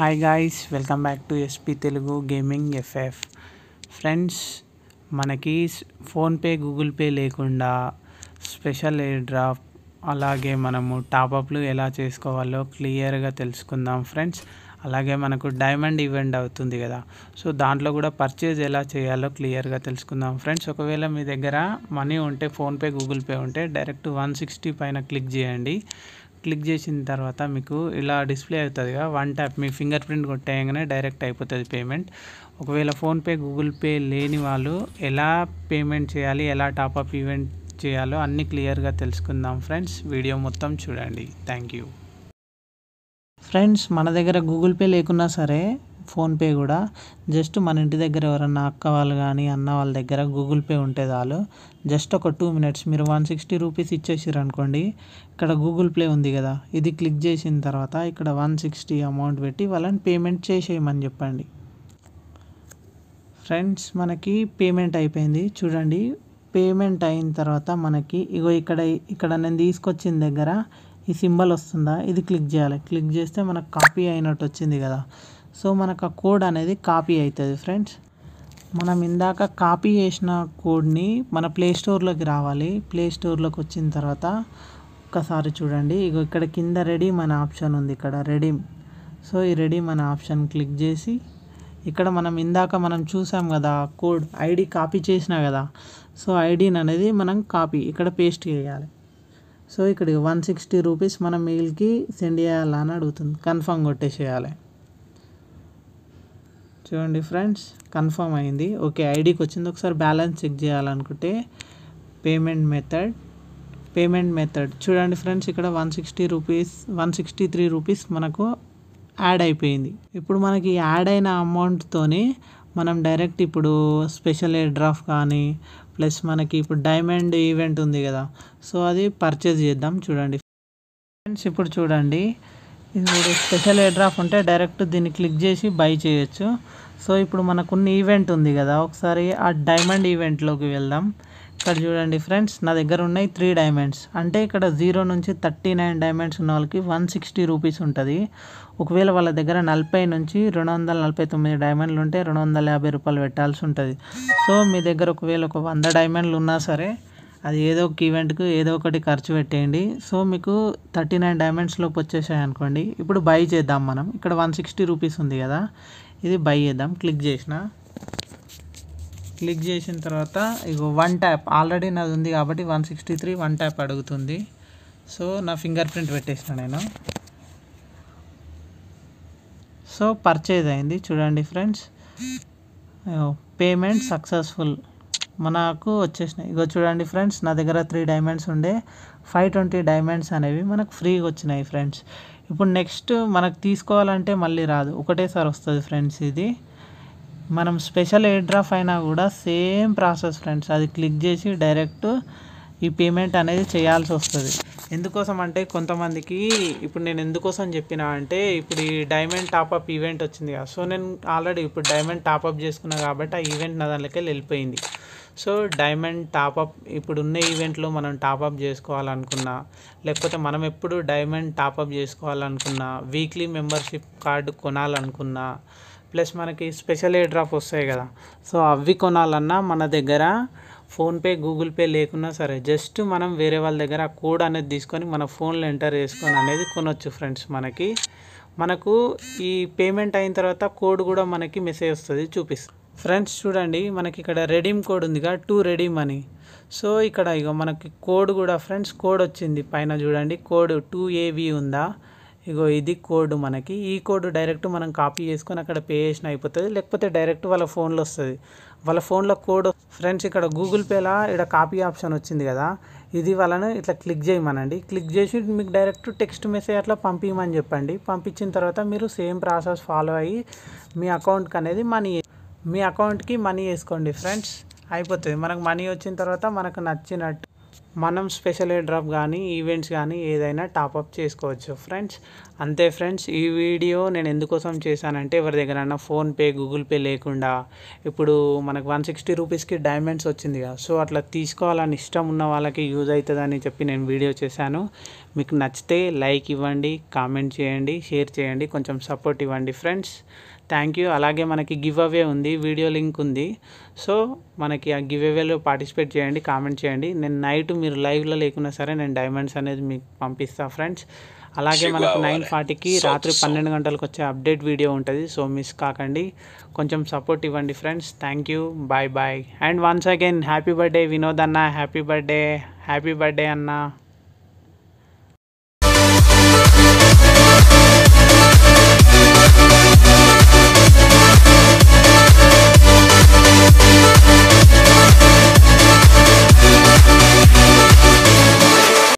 hi guys welcome back to SP Telugu gaming FF friends మనకి PhonePe Google Pay లేకుండా special air drop అలాగే మనము టాపప్లు ఎలా చేసుకోవాలో క్లియర్గా తెలుసుకుందాం ఫ్రెండ్స్ అలాగే మనకు డైమండ్ ఈవెంట్ అవుతుంది కదా సో దాంట్లో కూడా పర్చేజ్ ఎలా చేయాలో క్లియర్గా తెలుసుకుందాం ఫ్రెండ్స్ ఒకవేళ మీ దగ్గర మనీ ఉంటే ఫోన్పే గూగుల్ పే ఉంటే డైరెక్ట్ వన్ సిక్స్టీ పైన క్లిక్ చేయండి క్లిక్ చేసిన తర్వాత మీకు ఇలా డిస్ప్లే అవుతుందిగా వన్ ట్యాప్ మీ ఫింగర్ ప్రింట్ కొట్టేయగానే డైరెక్ట్ అయిపోతుంది పేమెంట్ ఒకవేళ ఫోన్పే గూగుల్ పే లేని వాళ్ళు ఎలా పేమెంట్ చేయాలి ఎలా టాపప్ ఈవెంట్ చేయాలో అన్నీ క్లియర్గా తెలుసుకుందాం ఫ్రెండ్స్ వీడియో మొత్తం చూడండి థ్యాంక్ యూ ఫ్రెండ్స్ మన దగ్గర గూగుల్ పే లేకున్నా సరే ఫోన్పే కూడా జస్ట్ మన ఇంటి దగ్గర ఎవరన్నా అక్క వాళ్ళు కానీ అన్న వాళ్ళ దగ్గర గూగుల్ పే ఉంటే చాలు జస్ట్ ఒక టూ మినిట్స్ మీరు వన్ సిక్స్టీ రూపీస్ ఇచ్చేసారు అనుకోండి ఇక్కడ గూగుల్ ప్లే ఉంది కదా ఇది క్లిక్ చేసిన తర్వాత ఇక్కడ వన్ సిక్స్టీ అమౌంట్ పెట్టి వాళ్ళని పేమెంట్ చేసేయమని చెప్పండి ఫ్రెండ్స్ మనకి పేమెంట్ అయిపోయింది చూడండి పేమెంట్ అయిన తర్వాత మనకి ఇగో ఇక్కడ ఇక్కడ నేను తీసుకొచ్చిన దగ్గర ఈ సింబల్ వస్తుందా ఇది క్లిక్ చేయాలి క్లిక్ చేస్తే మనకు కాపీ అయినట్టు వచ్చింది కదా సో మనకు ఆ కోడ్ అనేది కాపీ అవుతుంది ఫ్రెండ్స్ మనం ఇందాక కాపీ చేసిన కోడ్ని మన ప్లేస్టోర్లోకి రావాలి ప్లేస్టోర్లోకి వచ్చిన తర్వాత ఒక్కసారి చూడండి ఇక ఇక్కడ కింద రెడీ మన ఆప్షన్ ఉంది ఇక్కడ రెడీ సో ఈ రెడీ మన ఆప్షన్ క్లిక్ చేసి ఇక్కడ మనం ఇందాక మనం చూసాం కదా కోడ్ ఐడి కాపీ చేసినా కదా సో ఐడిని అనేది మనం కాపీ ఇక్కడ పేస్ట్ చేయాలి సో ఇక్కడ వన్ సిక్స్టీ రూపీస్ మనం మెయిల్కి సెండ్ చేయాలని అడుగుతుంది కన్ఫర్మ్ కొట్టేసేయాలి చూడండి ఫ్రెండ్స్ కన్ఫర్మ్ అయింది ఓకే ఐడికి వచ్చింది ఒకసారి బ్యాలెన్స్ చెక్ చేయాలనుకుంటే పేమెంట్ మెథడ్ పేమెంట్ మెథడ్ చూడండి ఫ్రెండ్స్ ఇక్కడ one sixty rupees one sixty three rupees మనకు యాడ్ అయిపోయింది ఇప్పుడు మనకి యాడ్ అయిన అమౌంట్తోనే మనం డైరెక్ట్ ఇప్పుడు స్పెషల్ ఎయిర్ డ్రాఫ్ కానీ ప్లస్ మనకి ఇప్పుడు డైమండ్ ఈవెంట్ ఉంది కదా సో అది పర్చేజ్ చేద్దాం చూడండి ఫ్రెండ్స్ ఇప్పుడు చూడండి ఇది కూడా స్పెషల్ ఎయిర్ డ్రాప్ ఉంటే డైరెక్ట్ దీన్ని క్లిక్ చేసి బై చేయొచ్చు సో ఇప్పుడు మనకున్న ఈవెంట్ ఉంది కదా ఒకసారి ఆ డైమండ్ ఈవెంట్లోకి వెళ్దాం ఇక్కడ చూడండి ఫ్రెండ్స్ నా దగ్గర ఉన్నాయి త్రీ డైమండ్స్ అంటే ఇక్కడ జీరో నుంచి థర్టీ నైన్ డైమండ్స్ ఉన్న వాళ్ళకి వన్ సిక్స్టీ రూపీస్ ఉంటుంది ఒకవేళ వాళ్ళ దగ్గర నలభై నుంచి రెండు వందల నలభై తొమ్మిది డైమండ్లు ఉంటే రెండు వందల యాభై రూపాయలు పెట్టాల్సి ఉంటుంది సో మీ దగ్గర ఒకవేళ ఒక వంద డైమండ్లు ఉన్నా సరే అది ఏదో ఒక ఈవెంట్కు ఏదో ఒకటి ఖర్చు పెట్టేయండి సో మీకు థర్టీ నైన్ డైమండ్స్ లోపు వచ్చేసాయి అనుకోండి ఇప్పుడు బై చేద్దాం మనం ఇక్కడ వన్ సిక్స్టీ రూపీస్ ఉంది కదా ఇది బై చేద్దాం క్లిక్ చేసిన క్లిక్ చేసిన తర్వాత ఇగో వన్ ట్యాప్ ఆల్రెడీ నాది ఉంది కాబట్టి one sixty three one tap అడుగుతుంది సో నా ఫింగర్ ప్రింట్ పెట్టేసిన నేను సో పర్చేజ్ అయింది చూడండి ఫ్రెండ్స్ పేమెంట్ సక్సెస్ఫుల్ మనకు వచ్చేసినాయి ఇగో చూడండి ఫ్రెండ్స్ నా దగ్గర త్రీ డైమండ్స్ ఉండే ఫైవ్ ట్వంటీ డైమండ్స్ అనేవి మనకు ఫ్రీగా వచ్చినాయి ఫ్రెండ్స్ ఇప్పుడు నెక్స్ట్ మనకు తీసుకోవాలంటే మళ్ళీ రాదు ఒకటేసారి వస్తుంది ఫ్రెండ్స్ ఇది మనం స్పెషల్ ఎయిర్ డ్రాఫ్ అయినా కూడా సేమ్ ప్రాసెస్ ఫ్రెండ్స్ అది క్లిక్ చేసి డైరెక్ట్ ఈ పేమెంట్ అనేది చేయాల్సి వస్తుంది ఎందుకోసం అంటే కొంతమందికి ఇప్పుడు నేను ఎందుకోసం చెప్పిన అంటే ఇప్పుడు ఈ డైమండ్ టాపప్ ఈవెంట్ వచ్చింది కదా సో నేను ఆల్రెడీ ఇప్పుడు డైమండ్ టాపప్ చేసుకున్నా కాబట్టి ఆ ఈవెంట్ నా దానిలోకి వెళ్ళిపోయింది సో డైమండ్ టాపప్ ఇప్పుడు ఉన్న ఈవెంట్లో మనం టాపప్ చేసుకోవాలనుకున్నా లేకపోతే మనం ఎప్పుడు డైమండ్ టాపప్ చేసుకోవాలనుకున్నా వీక్లీ మెంబర్షిప్ కార్డు కొనాలనుకున్నా ప్లస్ మనకి స్పెషల్ ఏ డ్రాప్ వస్తాయి కదా సో అవి కొనాలన్నా మన దగ్గర ఫోన్పే గూగుల్ పే లేకున్నా సరే జస్ట్ మనం వేరే వాళ్ళ దగ్గర ఆ కోడ్ అనేది తీసుకొని మన ఫోన్లో ఎంటర్ చేసుకొని అనేది కొనొచ్చు ఫ్రెండ్స్ మనకి మనకు ఈ పేమెంట్ అయిన తర్వాత కోడ్ కూడా మనకి మెసేజ్ వస్తుంది చూపిస్తుంది ఫ్రెండ్స్ చూడండి మనకి ఇక్కడ రెడీమ్ కోడ్ ఉందిగా టూ రెడీమ్ అని సో ఇక్కడ ఇక మనకి కోడ్ కూడా ఫ్రెండ్స్ కోడ్ వచ్చింది పైన చూడండి కోడ్ టూ ఏవి ఉందా ఇగో ఇది కోడ్ మనకి ఈ కోడ్ డైరెక్ట్ మనం కాపీ చేసుకొని అక్కడ పే చేసిన అయిపోతుంది లేకపోతే డైరెక్ట్ వాళ్ళ ఫోన్లో వస్తుంది వాళ్ళ ఫోన్లో కోడ్ ఫ్రెండ్స్ ఇక్కడ గూగుల్ పేలా ఇక్కడ కాపీ ఆప్షన్ వచ్చింది కదా ఇది వాళ్ళను ఇట్లా క్లిక్ చేయమనండి క్లిక్ చేసి మీకు డైరెక్ట్ టెక్స్ట్ మెసేజ్ అట్లా పంపించమని చెప్పండి పంపించిన తర్వాత మీరు సేమ్ ప్రాసెస్ ఫాలో అయ్యి మీ అకౌంట్కి అనేది మనీ మీ అకౌంట్కి మనీ వేసుకోండి ఫ్రెండ్స్ అయిపోతుంది మనకు మనీ వచ్చిన తర్వాత మనకు నచ్చినట్టు మనం స్పెషల్ డ్రాప్ కానీ ఈవెంట్స్ కానీ ఏదైనా టాపప్ చేసుకోవచ్చు ఫ్రెండ్స్ అంతే ఫ్రెండ్స్ ఈ వీడియో నేను ఎందుకోసం చేశానంటే ఎవరి దగ్గరైనా ఫోన్పే గూగుల్ పే లేకుండా ఇప్పుడు మనకు వన్ సిక్స్టీ రూపీస్కి డైమండ్స్ వచ్చింది కదా సో అట్లా తీసుకోవాలని ఇష్టం ఉన్న వాళ్ళకి యూజ్ అవుతుందని చెప్పి నేను వీడియో చేశాను మీకు నచ్చితే లైక్ ఇవ్వండి కామెంట్ చేయండి షేర్ చేయండి కొంచెం సపోర్ట్ ఇవ్వండి ఫ్రెండ్స్ థ్యాంక్ యూ అలాగే మనకి గివ్ అవే ఉంది వీడియో లింక్ ఉంది సో మనకి ఆ గివ్ అవేలో పార్టిసిపేట్ చేయండి కామెంట్ చేయండి నేను నైట్ మీరు లైవ్లో లేకున్నా సరే నేను డైమండ్స్ అనేది మీకు పంపిస్తాను ఫ్రెండ్స్ అలాగే మనకు నైన్ ఫార్టీకి రాత్రి పన్నెండు గంటలకు వచ్చే అప్డేట్ వీడియో ఉంటుంది సో మిస్ కాకండి కొంచెం సపోర్ట్ ఇవ్వండి friends thank you bye bye and once again happy birthday Vinod అన్న హ్యాపీ బర్త్డే హ్యాపీ బర్త్డే అన్నా